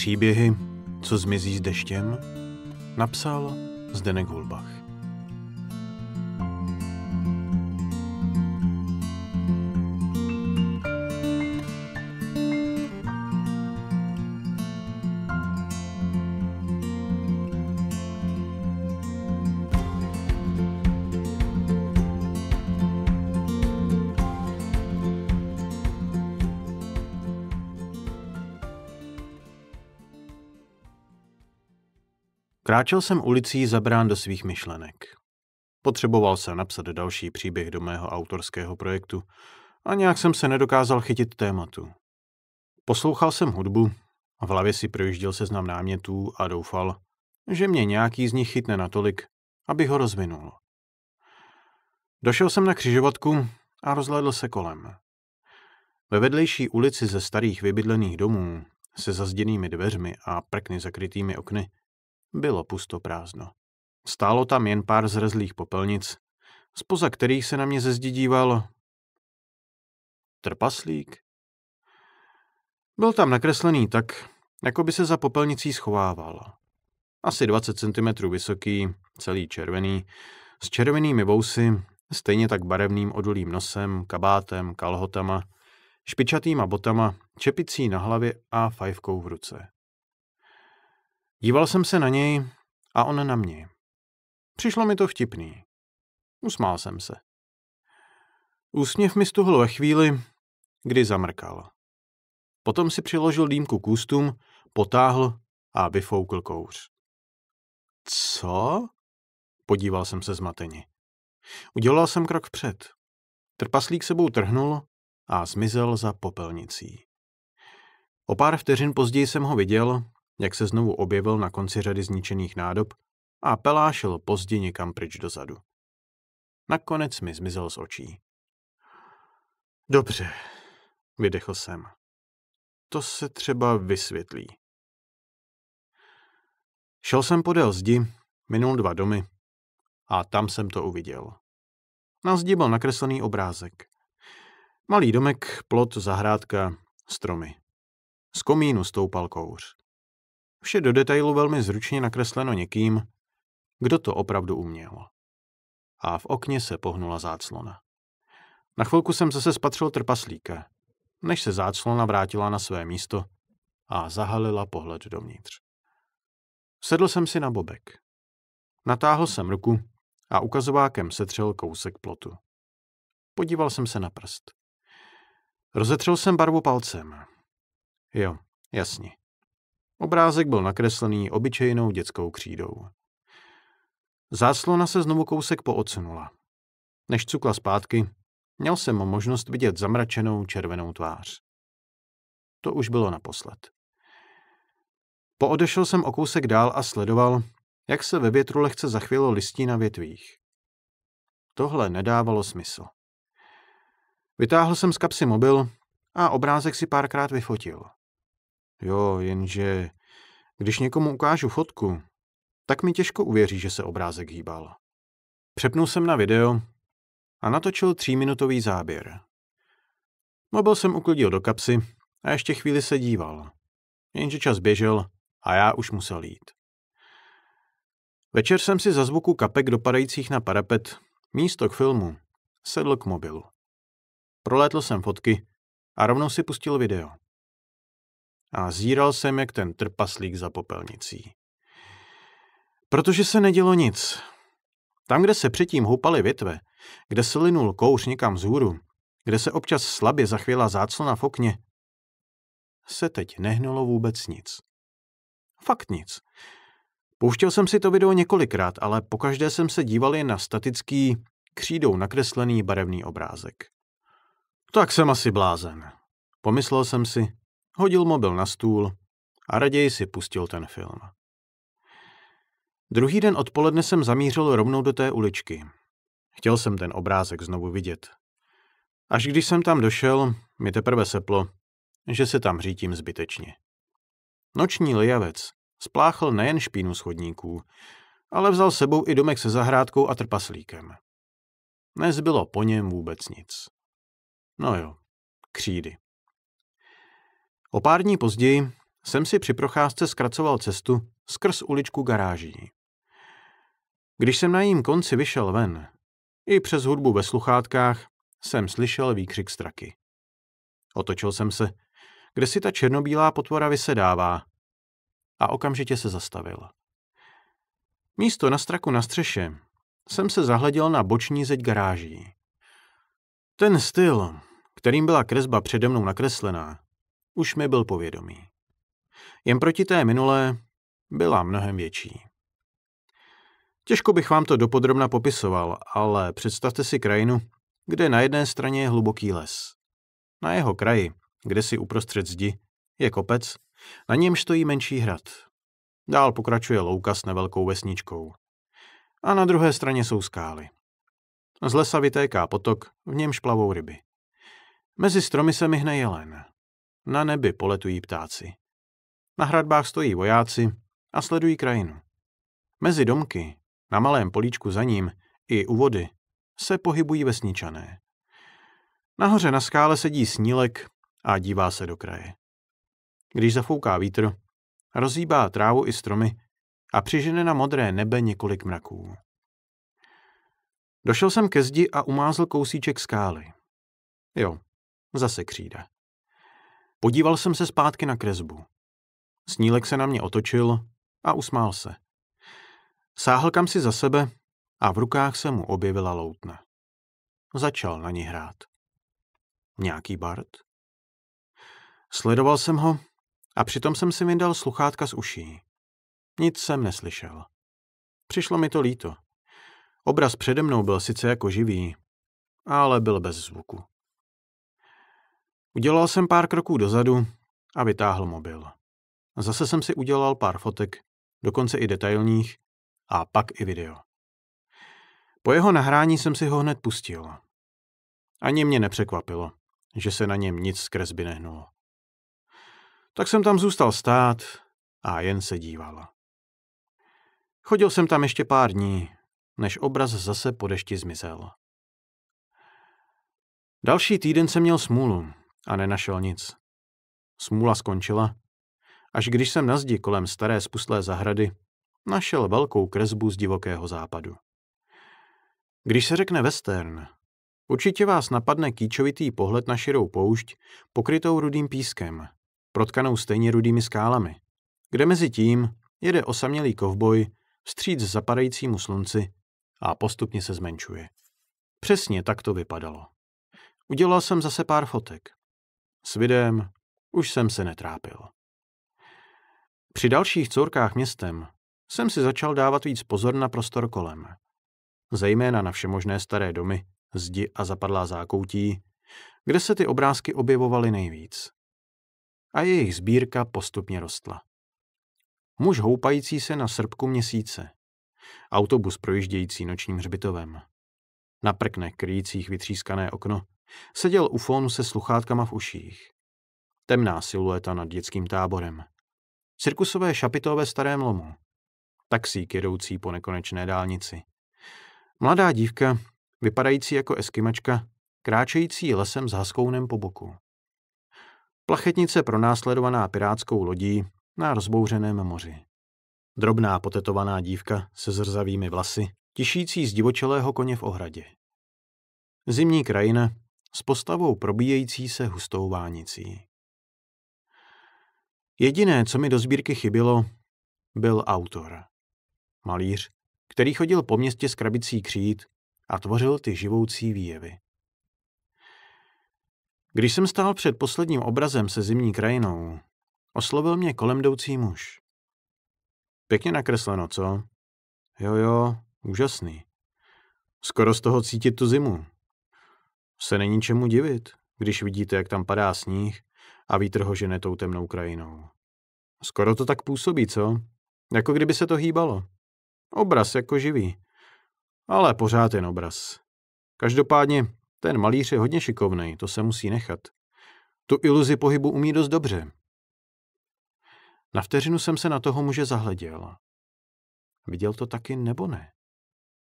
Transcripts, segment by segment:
Příběhy, co zmizí s deštěm, napsal Zdenek Hulbach. Kráčel jsem ulicí zabrán do svých myšlenek. Potřeboval jsem napsat další příběh do mého autorského projektu a nějak jsem se nedokázal chytit tématu. Poslouchal jsem hudbu, v hlavě si projížděl seznam námětů a doufal, že mě nějaký z nich chytne natolik, aby ho rozvinul. Došel jsem na křižovatku a rozhlédl se kolem. Ve vedlejší ulici ze starých vybydlených domů se zazděnými dveřmi a prkny zakrytými okny bylo pusto prázdno. Stálo tam jen pár zrezlých popelnic, spoza kterých se na mě zezdidíval trpaslík. Byl tam nakreslený tak, jako by se za popelnicí schovával. Asi 20 cm vysoký, celý červený, s červenými vousy, stejně tak barevným odolým nosem, kabátem, kalhotama, špičatýma botama, čepicí na hlavě a fajfkou v ruce. Díval jsem se na něj a on na mě. Přišlo mi to vtipný. Usmál jsem se. Úsměv mi stuhl ve chvíli, kdy zamrkal. Potom si přiložil dýmku k ústům, potáhl a vyfoukl kouř. Co? Podíval jsem se zmateně. Udělal jsem krok vpřed. Trpaslík sebou trhnul a zmizel za popelnicí. O pár vteřin později jsem ho viděl, jak se znovu objevil na konci řady zničených nádob a pelášil pozdě někam pryč dozadu. Nakonec mi zmizel z očí. Dobře, vydechl jsem. To se třeba vysvětlí. Šel jsem podél zdi, minul dva domy a tam jsem to uviděl. Na zdi byl nakreslený obrázek. Malý domek, plot, zahrádka, stromy. Z komínu stoupal kouř. Vše do detailu velmi zručně nakresleno někým, kdo to opravdu uměl. A v okně se pohnula záclona. Na chvilku jsem zase spatřil trpaslíka, než se záclona vrátila na své místo a zahalila pohled dovnitř. Sedl jsem si na bobek. Natáhl jsem ruku a ukazovákem setřel kousek plotu. Podíval jsem se na prst. Rozetřel jsem barvu palcem. Jo, jasně. Obrázek byl nakreslený obyčejnou dětskou křídou. Záslona se znovu kousek poocenula. Než cukla zpátky, měl jsem možnost vidět zamračenou červenou tvář. To už bylo naposled. Poodešel jsem o kousek dál a sledoval, jak se ve větru lehce zachvělo listí na větvích. Tohle nedávalo smysl. Vytáhl jsem z kapsy mobil a obrázek si párkrát vyfotil. Jo, jenže když někomu ukážu fotku, tak mi těžko uvěří, že se obrázek hýbal. Přepnul jsem na video a natočil tříminutový záběr. Mobil no, jsem uklidil do kapsy a ještě chvíli se díval. Jenže čas běžel a já už musel jít. Večer jsem si za zvuku kapek dopadajících na parapet místo k filmu sedl k mobilu. Prolétl jsem fotky a rovnou si pustil video a zíral jsem, jak ten trpaslík za popelnicí. Protože se nedělo nic. Tam, kde se předtím houpaly větve, kde se linul kouř někam vzhůru, kde se občas slabě zachvěla záclona v okně, se teď nehnulo vůbec nic. Fakt nic. Pouštěl jsem si to video několikrát, ale pokaždé jsem se díval jen na statický, křídou nakreslený barevný obrázek. Tak jsem asi blázen. Pomyslel jsem si hodil mobil na stůl a raději si pustil ten film. Druhý den odpoledne jsem zamířil rovnou do té uličky. Chtěl jsem ten obrázek znovu vidět. Až když jsem tam došel, mi teprve seplo, že se tam řítím zbytečně. Noční lijavec spláchl nejen špínu schodníků, ale vzal sebou i domek se zahrádkou a trpaslíkem. Nezbylo po něm vůbec nic. No jo, křídy. O pár dní později jsem si při procházce zkracoval cestu skrz uličku garáží. Když jsem na jím konci vyšel ven, i přes hudbu ve sluchátkách jsem slyšel výkřik straky. Otočil jsem se, kde si ta černobílá potvora vysedává a okamžitě se zastavil. Místo na straku na střeše jsem se zahleděl na boční zeď garáží. Ten styl, kterým byla kresba přede mnou nakreslená, už mi byl povědomý. Jen proti té minulé byla mnohem větší. Těžko bych vám to dopodrobna popisoval, ale představte si krajinu, kde na jedné straně je hluboký les. Na jeho kraji, kde si uprostřed zdi, je kopec, na něm stojí menší hrad. Dál pokračuje louka s nevelkou vesničkou. A na druhé straně jsou skály. Z lesa vytéká potok, v němž plavou ryby. Mezi stromy se mi hne jelen na nebi poletují ptáci. Na hradbách stojí vojáci a sledují krajinu. Mezi domky, na malém políčku za ním, i u vody, se pohybují vesničané. Nahoře na skále sedí snílek a dívá se do kraje. Když zafouká vítr, rozhýbá trávu i stromy a přižene na modré nebe několik mraků. Došel jsem ke zdi a umázl kousíček skály. Jo, zase křída. Podíval jsem se zpátky na kresbu. Snílek se na mě otočil a usmál se. Sáhl kam si za sebe a v rukách se mu objevila loutna. Začal na ní hrát. Nějaký Bart? Sledoval jsem ho a přitom jsem si vyndal sluchátka z uší. Nic jsem neslyšel. Přišlo mi to líto. Obraz přede mnou byl sice jako živý, ale byl bez zvuku. Udělal jsem pár kroků dozadu a vytáhl mobil. Zase jsem si udělal pár fotek, dokonce i detailních, a pak i video. Po jeho nahrání jsem si ho hned pustil. Ani mě nepřekvapilo, že se na něm nic z kresby nehnulo. Tak jsem tam zůstal stát a jen se díval. Chodil jsem tam ještě pár dní, než obraz zase po dešti zmizel. Další týden jsem měl smůlu. A nenašel nic. Smůla skončila. Až když jsem na zdi kolem staré spustlé zahrady, našel velkou kresbu z divokého západu. Když se řekne western, určitě vás napadne kýčovitý pohled na širou poušť, pokrytou rudým pískem, protkanou stejně rudými skálami, kde mezi tím jede osamělý kovboj vstříc zapadajícímu slunci a postupně se zmenšuje. Přesně tak to vypadalo. Udělal jsem zase pár fotek. S videem už jsem se netrápil. Při dalších courkách městem jsem si začal dávat víc pozor na prostor kolem. Zejména na všemožné staré domy, zdi a zapadlá zákoutí, kde se ty obrázky objevovaly nejvíc. A jejich sbírka postupně rostla. Muž houpající se na srpku měsíce. Autobus projíždějící nočním hřbitovem. Na prknech kryjících vytřískané okno Seděl u fónu se sluchátkama v uších. Temná silueta nad dětským táborem. Cirkusové šapito ve starém lomu. Taxík jedoucí po nekonečné dálnici. Mladá dívka, vypadající jako eskimačka, kráčející lesem s haskounem po boku. Plachetnice pronásledovaná pirátskou lodí na rozbouřeném moři. Drobná potetovaná dívka se zrzavými vlasy, tišící z divočelého koně v ohradě. Zimní krajina, s postavou probíjející se hustou vánicí. Jediné, co mi do sbírky chybilo, byl autor. Malíř, který chodil po městě s krabicí křít a tvořil ty živoucí výjevy. Když jsem stál před posledním obrazem se zimní krajinou, oslovil mě kolem jdoucí muž. Pěkně nakresleno, co? Jo, jo, úžasný. Skoro z toho cítit tu zimu, se není čemu divit, když vidíte, jak tam padá sníh a vítr ho žene tou temnou krajinou. Skoro to tak působí, co? Jako kdyby se to hýbalo. Obraz jako živý. Ale pořád jen obraz. Každopádně ten malíř je hodně šikovný, to se musí nechat. Tu iluzi pohybu umí dost dobře. Na vteřinu jsem se na toho muže zahleděl. Viděl to taky nebo ne?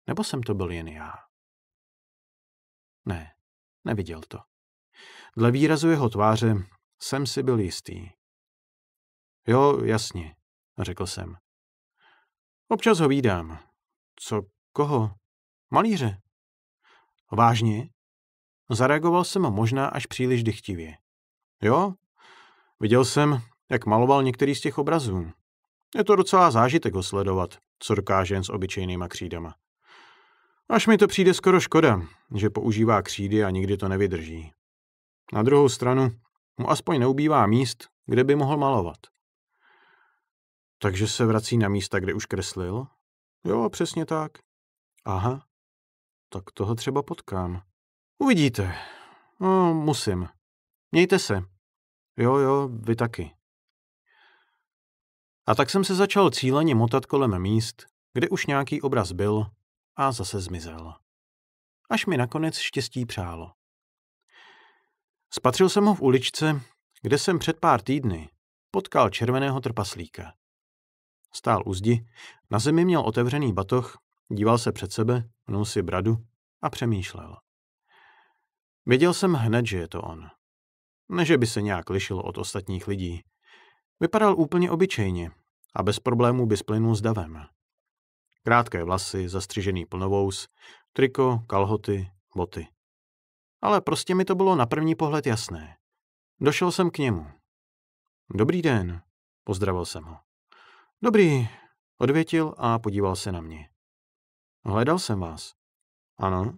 Nebo jsem to byl jen já? Ne. Neviděl to. Dle výrazu jeho tváře jsem si byl jistý. Jo, jasně, řekl jsem. Občas ho vídám. Co, koho? Malíře. Vážně? Zareagoval jsem možná až příliš dychtivě. Jo, viděl jsem, jak maloval některý z těch obrazů. Je to docela zážitek ho sledovat, co dokáže jen s obyčejnýma křídama. Až mi to přijde skoro škoda, že používá křídy a nikdy to nevydrží. Na druhou stranu mu aspoň neubývá míst, kde by mohl malovat. Takže se vrací na místa, kde už kreslil? Jo, přesně tak. Aha, tak toho třeba potkám. Uvidíte. No, musím. Mějte se. Jo, jo, vy taky. A tak jsem se začal cíleně motat kolem míst, kde už nějaký obraz byl a zase zmizel. Až mi nakonec štěstí přálo. Spatřil jsem ho v uličce, kde jsem před pár týdny potkal červeného trpaslíka. Stál u zdi, na zemi měl otevřený batoh, díval se před sebe, mnul si bradu a přemýšlel. Věděl jsem hned, že je to on. Neže by se nějak lišil od ostatních lidí. Vypadal úplně obyčejně a bez problémů by splynul s davem. Krátké vlasy, zastřižený plnovous, triko, kalhoty, boty. Ale prostě mi to bylo na první pohled jasné. Došel jsem k němu. Dobrý den, pozdravil jsem ho. Dobrý, odvětil a podíval se na mě. Hledal jsem vás. Ano.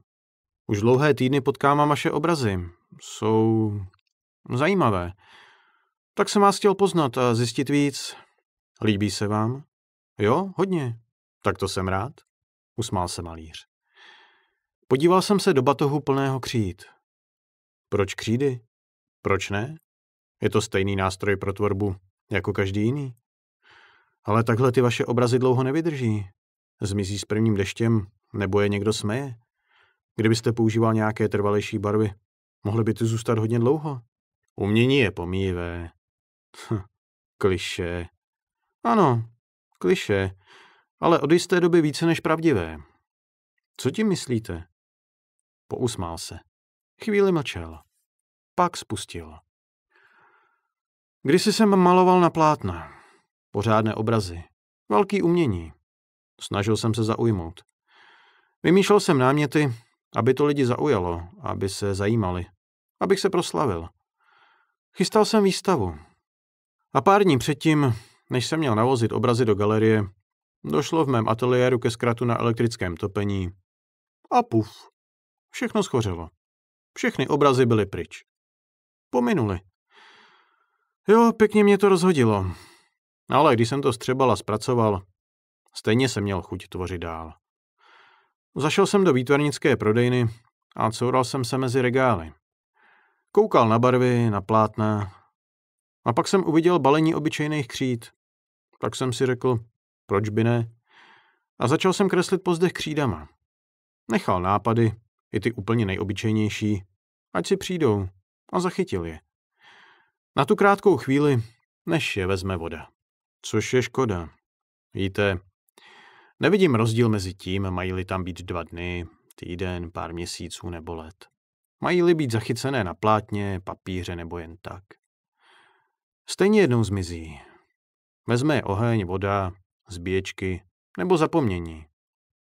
Už dlouhé týdny potkávám vaše obrazy. Jsou zajímavé. Tak jsem vás chtěl poznat a zjistit víc. Líbí se vám? Jo, hodně. Tak to jsem rád, usmál se malíř. Podíval jsem se do batohu plného kříd. Proč křídy? Proč ne? Je to stejný nástroj pro tvorbu, jako každý jiný. Ale takhle ty vaše obrazy dlouho nevydrží. Zmizí s prvním deštěm, nebo je někdo smeje. Kdybyste používal nějaké trvalejší barvy, mohly by tu zůstat hodně dlouho. Umění je pomíjivé. Hm, kliše. Ano, kliše ale od jisté doby více než pravdivé. Co ti myslíte? Pousmál se. Chvíli mlčel. Pak spustil. Když jsem maloval na plátna. Pořádné obrazy. Velký umění. Snažil jsem se zaujmout. Vymýšlel jsem náměty, aby to lidi zaujalo, aby se zajímali, abych se proslavil. Chystal jsem výstavu. A pár dní předtím, než jsem měl navozit obrazy do galerie, Došlo v mém ateliéru ke zkratu na elektrickém topení. A puf. Všechno schořelo. Všechny obrazy byly pryč. Pominuli. Jo, pěkně mě to rozhodilo. Ale když jsem to střebal a zpracoval, stejně jsem měl chuť tvořit dál. Zašel jsem do výtvarnické prodejny a coural jsem se mezi regály. Koukal na barvy, na plátna. A pak jsem uviděl balení obyčejných kříd. Tak jsem si řekl, proč by ne? A začal jsem kreslit po zdech křídama. Nechal nápady, i ty úplně nejobyčejnější, ať si přijdou, a zachytil je. Na tu krátkou chvíli, než je vezme voda. Což je škoda. Víte, nevidím rozdíl mezi tím, mají-li tam být dva dny, týden, pár měsíců nebo let. Mají-li být zachycené na plátně, papíře nebo jen tak. Stejně jednou zmizí. Vezme je oheň, voda, zbíječky nebo zapomnění.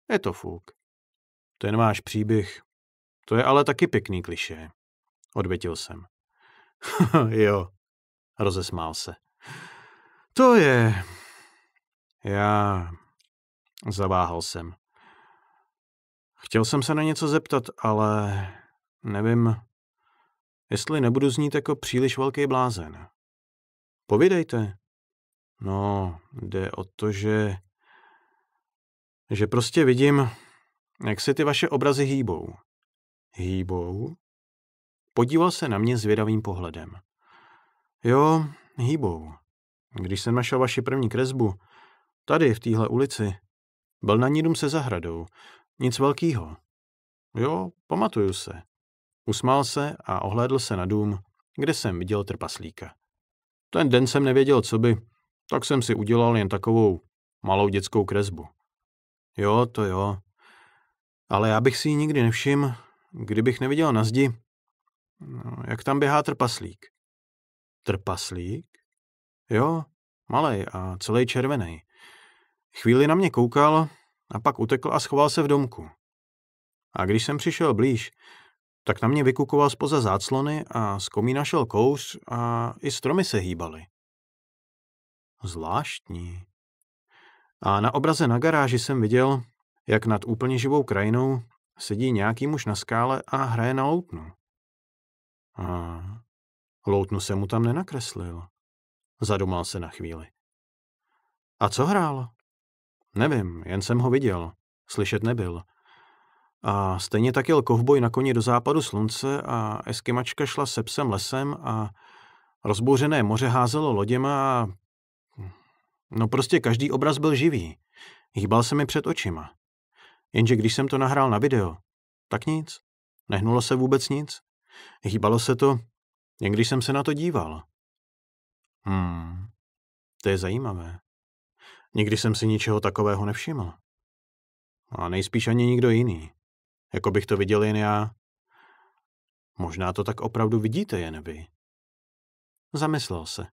Je to fuk. Ten váš příběh, to je ale taky pěkný kliše, odvětil jsem. jo, rozesmál se. To je... Já... Zaváhal jsem. Chtěl jsem se na něco zeptat, ale nevím, jestli nebudu znít jako příliš velký blázen. Povídejte, No, jde o to, že... Že prostě vidím, jak se ty vaše obrazy hýbou. Hýbou? Podíval se na mě zvědavým pohledem. Jo, hýbou. Když jsem našel vaši první kresbu, tady, v téhle ulici, byl na ní dům se zahradou. Nic velkýho. Jo, pamatuju se. Usmál se a ohlédl se na dům, kde jsem viděl trpaslíka. Ten den jsem nevěděl, co by, tak jsem si udělal jen takovou malou dětskou kresbu. Jo, to jo. Ale já bych si ji nikdy nevšiml, kdybych neviděl na zdi, no, jak tam běhá trpaslík. Trpaslík? Jo, malej a celý červený. Chvíli na mě koukal a pak utekl a schoval se v domku. A když jsem přišel blíž, tak na mě vykukoval spoza záclony a z komína šel kous a i stromy se hýbaly. Zvláštní. A na obraze na garáži jsem viděl, jak nad úplně živou krajinou sedí nějaký muž na skále a hraje na loutnu. A loutnu se mu tam nenakreslil. Zadumal se na chvíli. A co hrál? Nevím, jen jsem ho viděl. Slyšet nebyl. A stejně tak jel kovboj na koni do západu slunce a eskimačka šla se psem lesem a rozbouřené moře házelo loděma a No prostě každý obraz byl živý. Hýbal se mi před očima. Jenže když jsem to nahrál na video, tak nic. Nehnulo se vůbec nic. Hýbalo se to, jen když jsem se na to díval. Hmm, to je zajímavé. Nikdy jsem si ničeho takového nevšiml. A nejspíš ani nikdo jiný. Jako bych to viděl jen já. Možná to tak opravdu vidíte jen vy. Zamyslel se.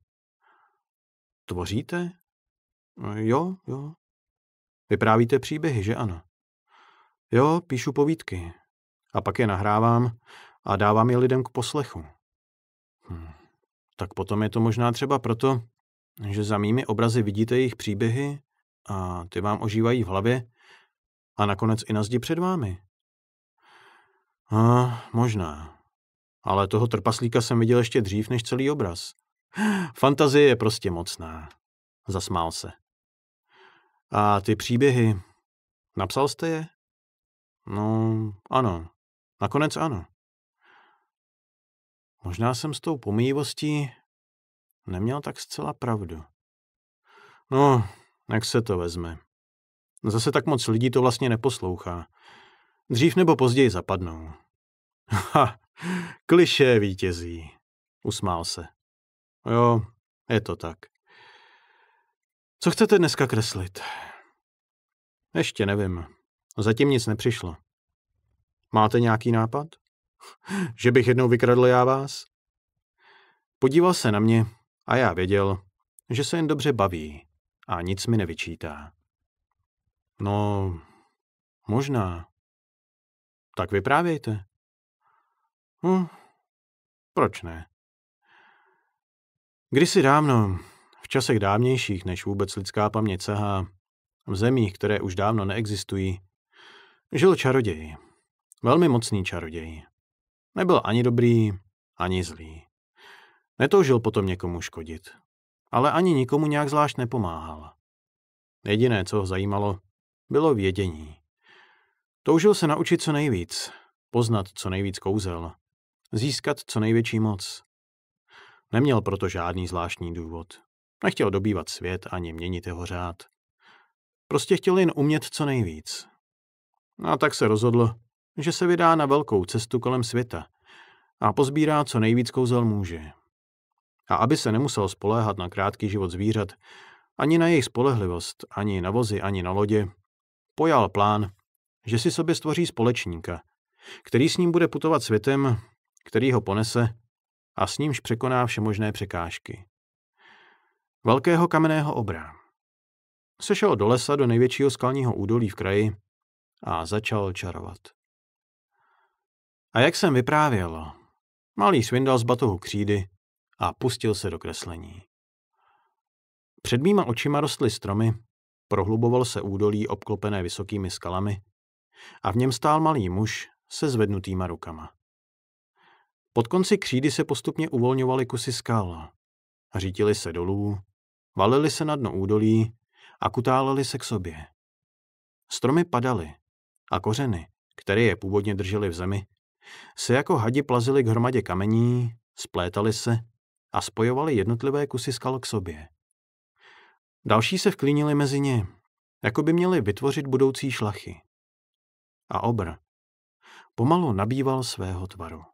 Tvoříte? Eh, jo, jo. Vyprávíte příběhy, že ano? Jo, píšu povídky. A pak je nahrávám a dávám je lidem k poslechu. Hm. Tak potom je to možná třeba proto, že za mými obrazy vidíte jejich příběhy a ty vám ožívají v hlavě a nakonec i na zdi před vámi. A eh, možná. Ale toho trpaslíka jsem viděl ještě dřív než celý obraz. Fantazie je prostě mocná. Zasmál se. A ty příběhy, napsal jste je? No, ano. Nakonec ano. Možná jsem s tou pomývostí neměl tak zcela pravdu. No, jak se to vezme. Zase tak moc lidí to vlastně neposlouchá. Dřív nebo později zapadnou. Ha, kliše vítězí, usmál se. Jo, je to tak. Co chcete dneska kreslit? Ještě nevím. Zatím nic nepřišlo. Máte nějaký nápad? Že bych jednou vykradl já vás? Podíval se na mě a já věděl, že se jen dobře baví a nic mi nevyčítá. No, možná. Tak vyprávějte. Hm, proč ne? Kdysi dávno, v časech dávnějších, než vůbec lidská paměť sahá, v zemích, které už dávno neexistují, žil čaroděj. Velmi mocný čaroděj. Nebyl ani dobrý, ani zlý. Netoužil potom někomu škodit, ale ani nikomu nějak zvlášť nepomáhal. Jediné, co ho zajímalo, bylo vědění. Toužil se naučit co nejvíc, poznat co nejvíc kouzel, získat co největší moc. Neměl proto žádný zvláštní důvod. Nechtěl dobývat svět ani měnit jeho řád. Prostě chtěl jen umět co nejvíc. A tak se rozhodl, že se vydá na velkou cestu kolem světa a pozbírá co nejvíc kouzel může. A aby se nemusel spoléhat na krátký život zvířat, ani na jejich spolehlivost, ani na vozy, ani na lodě, pojal plán, že si sobě stvoří společníka, který s ním bude putovat světem, který ho ponese a s nímž překoná všemožné překážky velkého kamenného obra. Sešel do lesa do největšího skalního údolí v kraji a začal čarovat. A jak jsem vyprávěl, malý svindal z batohu křídy a pustil se do kreslení. Před mýma očima rostly stromy, prohluboval se údolí obklopené vysokými skalami a v něm stál malý muž se zvednutýma rukama. Pod konci křídy se postupně uvolňovaly kusy skal a řítily se dolů Valili se na dno údolí a kutáleli se k sobě. Stromy padaly a kořeny, které je původně držely v zemi, se jako hadi plazily k hromadě kamení, splétaly se a spojovaly jednotlivé kusy skal k sobě. Další se vklínili mezi ně, jako by měli vytvořit budoucí šlachy. A obr pomalu nabýval svého tvaru.